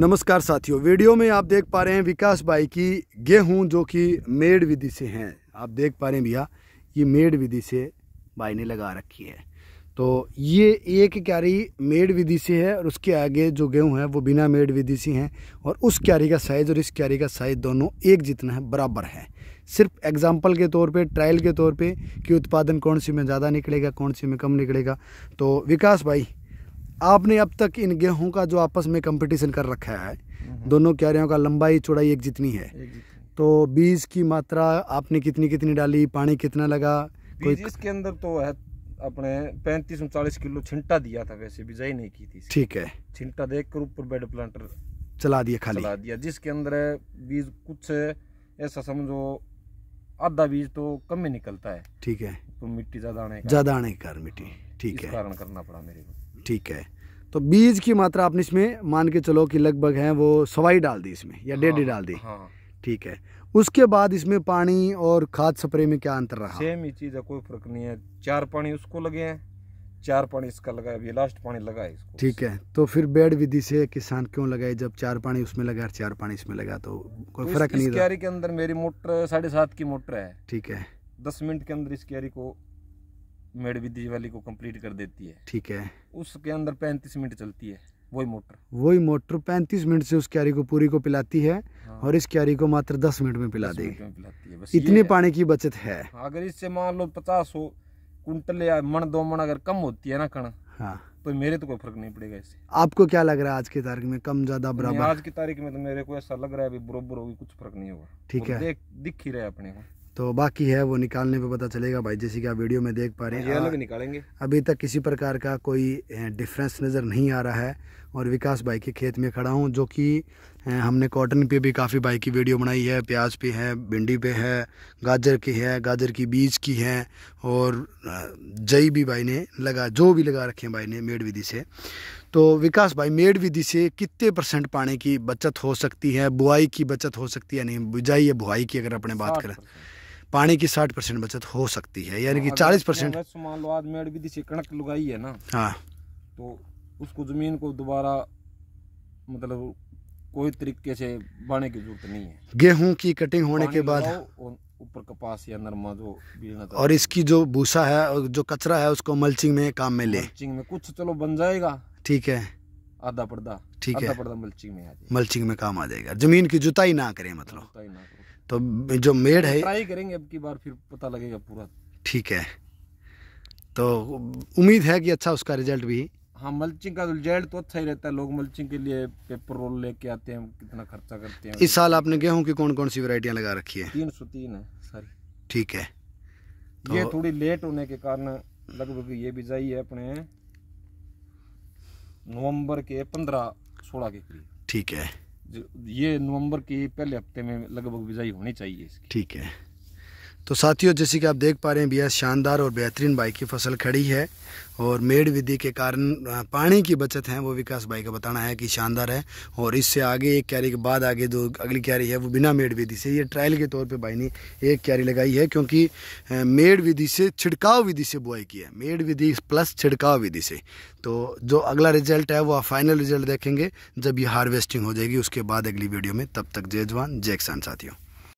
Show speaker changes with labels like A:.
A: नमस्कार साथियों वीडियो में आप देख पा रहे हैं विकास भाई की गेहूं जो कि मेड विधि से हैं आप देख पा रहे हैं भैया ये मेड विधि से भाई ने लगा रखी है तो ये एक क्यारी मेड विधि से है और उसके आगे जो गेहूं है वो बिना मेड विधि से हैं और उस क्यारी का साइज़ और इस क्यारी का साइज़ दोनों एक जितना है बराबर है सिर्फ एग्जाम्पल के तौर पर ट्रायल के तौर पर कि उत्पादन कौन सी में ज़्यादा निकलेगा कौन सी में कम निकलेगा तो विकास भाई आपने अब तक इन गेहूं का जो आपस में कंपटीशन कर रखा है हम्म। दोनों क्यारियों का लंबाई चौड़ाई एक जितनी है तो बीज की मात्रा आपने कितनी कितनी डाली पानी कितना लगा कोई
B: इसके अंदर तो है अपने पैंतीस उनचालीस किलो छिंटा दिया था वैसे बिजाई नहीं की थी ठीक है छिंटा देख कर ऊपर बेड प्लांटर
A: चला दिया खाली चला दिया
B: जिसके अंदर बीज कुछ ऐसा समझो आधा बीज तो कम में निकलता है ठीक है तो मिट्टी ज्यादा आने ज्यादा आने के मिट्टी हाँ। ठीक है कारण करना पड़ा मेरे को
A: ठीक है तो बीज की मात्रा आपने इसमें मान के चलो कि लगभग है वो सवाई डाल दी इसमें या डेढ़ हाँ, डाल दी
B: हाँ। ठीक है
A: उसके बाद इसमें पानी और खाद स्प्रे में क्या अंतर रहा
B: सेम ही चीज है कोई फर्क नहीं है चार पानी उसको लगे हैं चार पानी इसका लगा है लास्ट पानी लगा इसको
A: ठीक है तो फिर बेड विधि से किसान क्यों लगाए जब चार पानी उसमें लगा और चार पानी इसमें लगा तो कोई तो फर्क नहीं क्यारी के
B: अंदर मेरी मोटर साढ़े सात की मोटर है ठीक है दस मिनट के अंदर इस क्यारी को मेड़ विद वाली को कंप्लीट कर देती है ठीक है उसके अंदर पैंतीस मिनट चलती है वही मोटर
A: वही मोटर पैंतीस मिनट से उस क्यारी को पूरी को पिलाती है हाँ। और इस क्यारी को मात्र दस मिनट में पिला देगी इतने पानी की बचत है
B: अगर इससे मान लो पचास हो कुंटल या मण दो मण अगर कम होती है ना कण हाँ तो मेरे तो कोई फर्क नहीं पड़ेगा इससे
A: आपको क्या लग रहा है आज की तारीख में कम ज्यादा बराबर आज
B: की तारीख में तो मेरे को ऐसा लग रहा है बरोबर होगी कुछ फर्क नहीं होगा ठीक है दिख ही रहे अपने को
A: तो बाकी है वो निकालने पे पता चलेगा भाई जैसे कि आप वीडियो में देख पा रहे हैं निकालेंगे अभी तक किसी प्रकार का कोई डिफरेंस नज़र नहीं आ रहा है और विकास भाई के खेत में खड़ा हूँ जो कि हमने कॉटन पे भी काफ़ी भाई की वीडियो बनाई है प्याज पे है भिंडी पे है गाजर की है गाजर की बीज की है और जई भी भाई ने लगा जो भी लगा रखे हैं भाई ने मेड विधि से तो विकास भाई मेड विधि से कितने परसेंट पानी की बचत हो सकती है बुआई की बचत हो सकती है नहीं बुझाई या बुआई की अगर अपने बात करें पानी की साठ परसेंट बचत हो सकती है यानी कि हाँ, चालीस परसेंट
B: मान लो आज मेड़ भी दिशे कणक लगाई है ना हाँ तो उसको जमीन को दोबारा मतलब कोई तरीके से बाने की जरूरत नहीं है
A: गेहूं की कटिंग होने के बाद
B: ऊपर कपास या नरमा जो और इसकी
A: जो भूसा है और जो कचरा है उसको मल्चिंग में काम में ले मल्चिंग
B: में कुछ चलो बन जाएगा ठीक है आधा पर्दा ठीक है पर्दा मल्चिंग में आ जाएगा
A: मल्चिंग में काम आ जाएगा जमीन की जुताई ना करें मतलब जुताई ना करें तो जो मेड है ट्राई
B: करेंगे अब की बार फिर पता लगेगा पूरा
A: ठीक है तो
B: उम्मीद
A: है कि अच्छा उसका रिजल्ट भी
B: हाँ मल्चिंग का रिजल्ट तो अच्छा ही रहता है लोग मल्चिंग के लिए पेपर रोल लेके आते हैं कितना खर्चा करते हैं इस
A: साल आपने गेहूँ की कौन कौन सी वैरायटियाँ लगा
B: रखी है तीन सौ तीन है सारी ठीक है तो... ये थोड़ी लेट होने के कारण लगभग ये बिजाई है अपने नवंबर के पंद्रह सोलह के करीब ठीक है ये नवंबर के पहले हफ्ते में लगभग बिजाई होनी चाहिए इसकी
A: ठीक है तो साथियों जैसे कि आप देख पा रहे हैं बेहद शानदार और बेहतरीन बाइक की फसल खड़ी है और मेड़ विधि के कारण पानी की बचत है वो विकास भाई का बताना है कि शानदार है और इससे आगे एक क्यारी के बाद आगे जो अगली क्यारी है वो बिना मेड़ विधि से ये ट्रायल के तौर पे भाई ने एक क्यारी लगाई है क्योंकि मेड़ विधि से छिड़काव विधि से बुआई की है मेड़ विधि प्लस छिड़काव विधि से तो जो अगला रिजल्ट है वो आप फाइनल रिजल्ट देखेंगे जब ये हार्वेस्टिंग हो जाएगी उसके बाद अगली वीडियो में तब तक जय जवान जय किसान साथियों